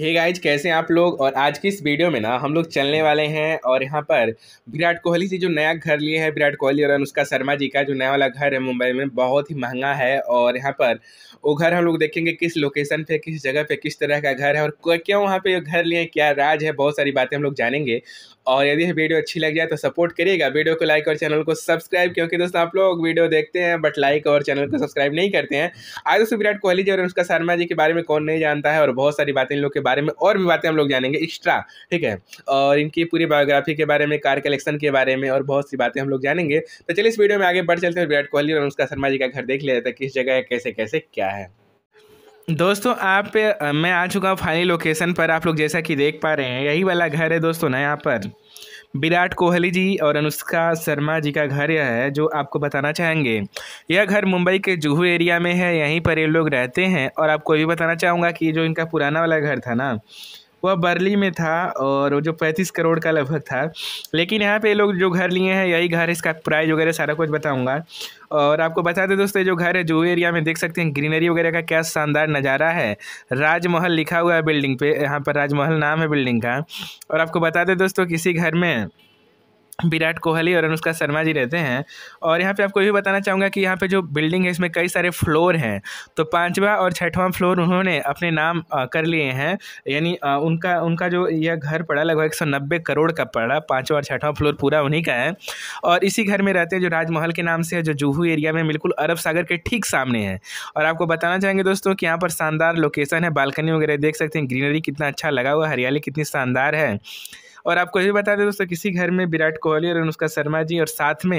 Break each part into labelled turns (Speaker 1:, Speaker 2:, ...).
Speaker 1: hey guys कैसे हैं आप लोग और आज की इस वीडियो में ना हम लोग चलने वाले हैं और यहाँ पर विराट कोहली से जो नया घर लिए हैं विराट कोहली और अनुष्का शर्मा जी का जो नया वाला घर है मुंबई में बहुत ही महंगा है और यहाँ पर वो घर हम लोग देखेंगे किस लोकेशन पे किस जगह पे किस तरह का घर है और क्यों वहाँ पर घर लिए हैं क्या राज है बहुत सारी बातें हम लोग जानेंगे और यदि यह वीडियो अच्छी लग जाए तो सपोर्ट करिएगा वीडियो को लाइक और चैनल को सब्सक्राइब क्योंकि दोस्तों आप लोग वीडियो देखते हैं बट लाइक और चैनल को सब्सक्राइब नहीं करते हैं आज दोस्तों विराट कोहली जी और अनुष्का शर्मा जी के बारे में कौन नहीं जानता है और बहुत सारी बातें इन लोग के बारे में और भी बातें हम लोग जानेंगे एक्स्ट्रा ठीक है और इनकी पूरी बायोग्राफी के बारे में कार कलेक्शन के बारे में और बहुत सी बातें हम लोग जानेंगे तो चलिए इस वीडियो में आगे बढ़ चलते हैं विराट कोहली और अनुष्का शर्मा जी का घर देख लिया था किस जगह है कैसे कैसे क्या है दोस्तों आप पे मैं आ चुका हूँ फाइनल लोकेशन पर आप लोग जैसा कि देख पा रहे हैं यही वाला घर है दोस्तों ना यहाँ पर विराट कोहली जी और अनुष्का शर्मा जी का घर यह है जो आपको बताना चाहेंगे यह घर मुंबई के जुहू एरिया में है यहीं पर ये लोग रहते हैं और आपको ये बताना चाहूँगा कि जो इनका पुराना वाला घर था ना वह बर्ली में था और वो जो पैंतीस करोड़ का लगभग था लेकिन यहाँ पे लोग जो घर लिए हैं यही घर इसका प्राइस वगैरह सारा कुछ बताऊँगा और आपको बता दें दोस्तों जो घर है जो एरिया में देख सकते हैं ग्रीनरी वगैरह का क्या शानदार नज़ारा है राजमहल लिखा हुआ है बिल्डिंग पे यहाँ पर राजमहल नाम है बिल्डिंग का और आपको बता दें दोस्तों किसी घर में विराट कोहली और अनुष्का शर्मा जी रहते हैं और यहाँ पे आपको ये बताना चाहूँगा कि यहाँ पे जो बिल्डिंग है इसमें कई सारे फ्लोर हैं तो पांचवा और छठवां फ्लोर उन्होंने अपने नाम कर लिए हैं यानी उनका उनका जो यह घर पड़ा लगभग एक सौ नब्बे करोड़ का पड़ा पाँचवा और छठवां फ्लोर पूरा उन्हीं का है और इसी घर में रहते हैं जो राजमहल के नाम से है जो जूहू एरिया में बिल्कुल अरब सागर के ठीक सामने है और आपको बताना चाहेंगे दोस्तों कि यहाँ पर शानदार लोकेशन है बालकनी वगैरह देख सकते हैं ग्रीनरी कितना अच्छा लगा हुआ हरियाली कितनी शानदार है और आपको ये बता दें दोस्तों किसी घर में विराट कोहली और अनुष्का शर्मा जी और साथ में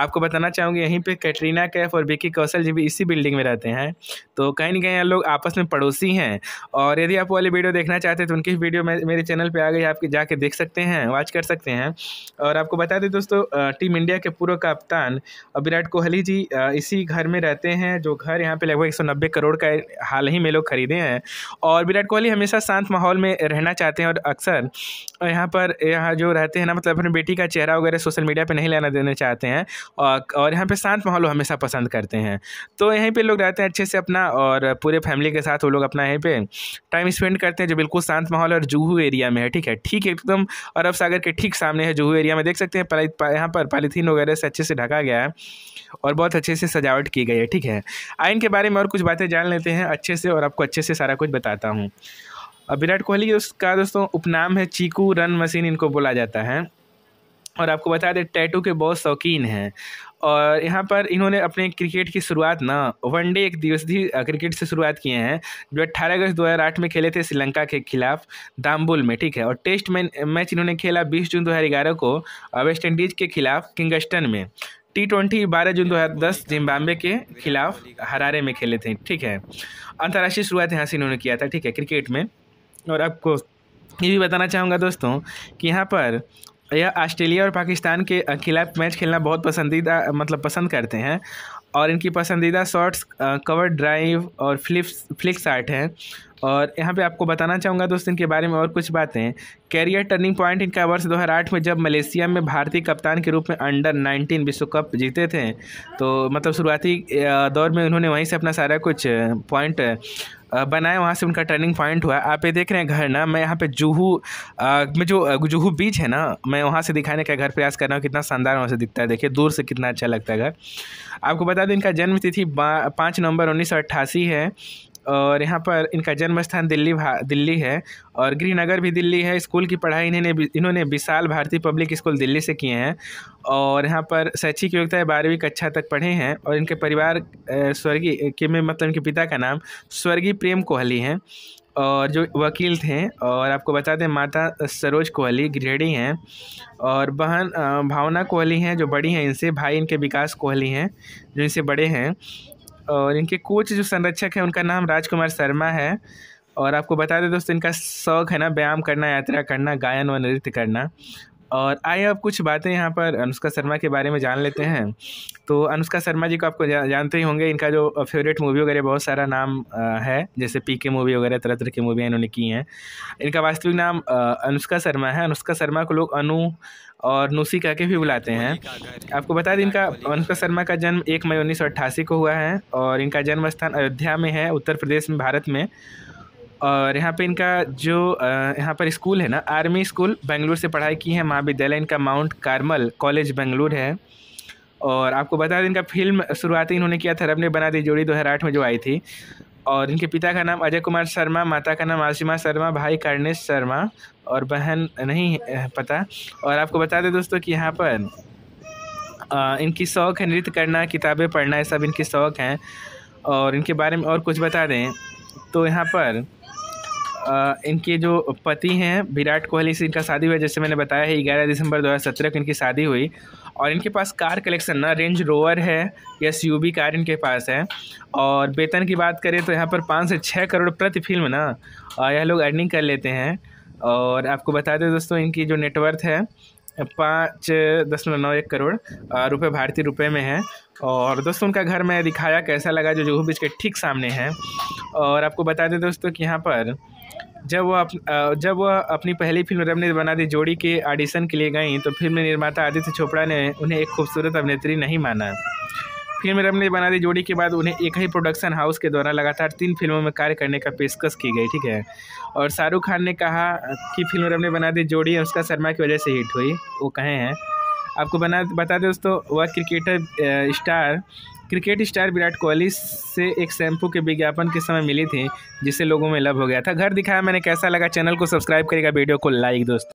Speaker 1: आपको बताना चाहूँगी यहीं पर कैटरीना कैफ और बिकी कौशल जी भी इसी बिल्डिंग में रहते हैं तो कहीं ना कहीं लोग आपस में पड़ोसी हैं और यदि आप वाली वीडियो देखना चाहते हैं तो उनकी वीडियो मेरे चैनल पर आ गई आप जाके देख सकते हैं वॉच कर सकते हैं और आपको बता दें दोस्तों टीम इंडिया के पूर्व कप्तान विराट कोहली जी इसी घर में रहते हैं जो घर यहाँ पे लगभग नब्बे करोड़ का हाल ही में लोग खरीदे हैं और विराट कोहली हमेशा शांत माहौल में रहना चाहते हैं और अक्सर यहाँ यहाँ पर यहाँ जो रहते हैं ना मतलब अपनी बेटी का चेहरा वगैरह सोशल मीडिया पर नहीं लेना देना चाहते हैं और और यहाँ पर शांत माहौल हमेशा पसंद करते हैं तो यहीं पर लोग रहते हैं अच्छे से अपना और पूरे फैमिली के साथ वो लोग अपना यहीं पर टाइम स्पेंड करते हैं जो बिल्कुल शांत माहौल और जूहू एरिया में है ठीक है ठीक एकदम अरब सागर के ठीक सामने है जूहू एरिया में देख सकते हैं यहाँ पर पॉलीथीन वगैरह से अच्छे से ढका गया है और बहुत अच्छे से सजावट की गई है ठीक है आइन के बारे में और कुछ बातें जान लेते हैं अच्छे से और आपको अच्छे से सारा कुछ बताता हूँ और विराट कोहली के का दोस्तों उपनाम है चीकू रन मशीन इनको बोला जाता है और आपको बता दें टैटू के बहुत शौकीन हैं और यहाँ पर इन्होंने अपने क्रिकेट की शुरुआत ना वनडे एक दिवसीय क्रिकेट से शुरुआत किए हैं जो 18 अगस्त 2008 में खेले थे श्रीलंका के खिलाफ दाम्बुल में ठीक है और टेस्ट मैन मैच इन्होंने खेला 20 जून 2011 को वेस्ट इंडीज़ के खिलाफ किंगस्टन में टी ट्वेंटी बारह जून दो हज़ार दस जिम्बाब्वे के खिलाफ हरारे में खेले थे ठीक है अंतर्राष्ट्रीय शुरुआत यहाँ से इन्होंने किया था ठीक है क्रिकेट में और आपको ये भी बताना चाहूँगा दोस्तों कि यहाँ पर यह ऑस्ट्रेलिया और पाकिस्तान के खिलाफ मैच खेलना बहुत पसंदीदा मतलब पसंद करते हैं और इनकी पसंदीदा शॉट्स कवर ड्राइव और फ्लिप्स फ्लिक शार्ट हैं और यहाँ पे आपको बताना चाहूँगा दोस्तों इनके बारे में और कुछ बातें कैरियर टर्निंग पॉइंट इनका वर्ष 2008 में जब मलेशिया में भारतीय कप्तान के रूप में अंडर 19 विश्व कप जीते थे तो मतलब शुरुआती दौर में उन्होंने वहीं से अपना सारा कुछ पॉइंट बनाए वहाँ से उनका टर्निंग पॉइंट हुआ आप ये देख रहे हैं घर ना मैं यहाँ पे जूहू में जो जूहू बीच है ना मैं वहाँ से दिखाने का घर प्रयास कर रहा हूँ कितना शानदार वहाँ से दिखता है देखिए दूर से कितना अच्छा लगता है घर आपको बता दें इनका जन्म तिथि पाँच नवंबर उन्नीस है और यहाँ पर इनका जन्म स्थान दिल्ली दिल्ली है और गृहनगर भी दिल्ली है स्कूल की पढ़ाई इन्होंने इन्होंने विशाल भारतीय पब्लिक स्कूल दिल्ली से किए हैं और यहाँ पर शैक्षिक योग्यता बारहवीं कक्षा तक पढ़े हैं और इनके परिवार स्वर्गीय के में मतलब इनके पिता का नाम स्वर्गीय प्रेम कोहली हैं और जो वकील थे और आपको बता दें माता सरोज कोहली गृहड़ी हैं और बहन भावना कोहली हैं जो बड़ी हैं इनसे भाई इनके विकास कोहली हैं जो इनसे बड़े हैं और इनके कोच जो संरक्षक हैं उनका नाम राजकुमार शर्मा है और आपको बता दें दोस्तों इनका शौक है ना व्यायाम करना यात्रा करना गायन व नृत्य करना और आइए अब कुछ बातें यहाँ पर अनुष्का शर्मा के बारे में जान लेते हैं तो अनुष्का शर्मा जी को आपको जा, जानते ही होंगे इनका जो फेवरेट मूवी वगैरह बहुत सारा नाम आ, है जैसे पी के मूवी वगैरह तरह तरह की मूवियाँ इन्होंने की हैं इनका वास्तविक नाम अनुष्का शर्मा है अनुष्का शर्मा को लोग अनु और नूसी कह के भी बुलाते हैं आपको बता दें इनका अनुष्का शर्मा का जन्म एक मई उन्नीस को हुआ है और इनका जन्म स्थान अयोध्या में है उत्तर प्रदेश में भारत में और यहाँ पे इनका जो यहाँ पर स्कूल है ना आर्मी स्कूल बेंगलुरु से पढ़ाई की है महाविद्यालय इनका माउंट कार्मल कॉलेज बेंगलुरु है और आपको बता दें इनका फिल्म शुरुआती इन्होंने किया था रब ने बना दी जोड़ी दो हज़ार आठ में जो आई थी और इनके पिता का नाम अजय कुमार शर्मा माता का नाम आशिमा शर्मा भाई कर्णेश शर्मा और बहन नहीं पता और आपको बता दें दोस्तों कि यहाँ पर इनकी शौक़ है नृत्य करना किताबें पढ़ना ये सब इनके शौक़ हैं और इनके बारे में और कुछ बता दें तो यहाँ पर इनके जो पति हैं विराट कोहली से इनका शादी हुआ जैसे मैंने बताया है ग्यारह दिसंबर 2017 को इनकी शादी हुई और इनके पास कार कलेक्शन ना रेंज रोवर है या सी कार इनके पास है और वेतन की बात करें तो यहाँ पर पाँच से छः करोड़ प्रति फिल्म ना यह लोग अर्निंग कर लेते हैं और आपको बता दें दोस्तों इनकी जो नेटवर्थ है पाँच दशमलव नौ एक करोड़ रुपए भारतीय रुपए में है और दोस्तों उनका घर मैं दिखाया कैसा लगा जो जूहू बीच के ठीक सामने है और आपको बता दें दोस्तों कि यहाँ पर जब वह जब वह अपनी पहली फिल्म रब बना दी जोड़ी के ऑडिशन के लिए गईं तो फिल्म निर्माता आदित्य चोपड़ा ने उन्हें एक खूबसूरत अभिनेत्री नहीं माना फिल्म रब बना दी जोड़ी के बाद उन्हें एक ही प्रोडक्शन हाउस के द्वारा लगातार तीन फिल्मों में कार्य करने का पेशकश की गई ठीक है और शाहरुख खान ने कहा कि फिल्म रब बना दी जोड़ी अनुष्का शर्मा की वजह से हिट हुई वो कहे हैं आपको बना बता दें दोस्तों वह cricketer star cricket star Virat Kohli से एक शैम्पू के विज्ञापन के समय मिली थी जिससे लोगों में लव हो गया था घर दिखाया मैंने कैसा लगा चैनल को सब्सक्राइब करेगा वीडियो को लाइक दोस्तों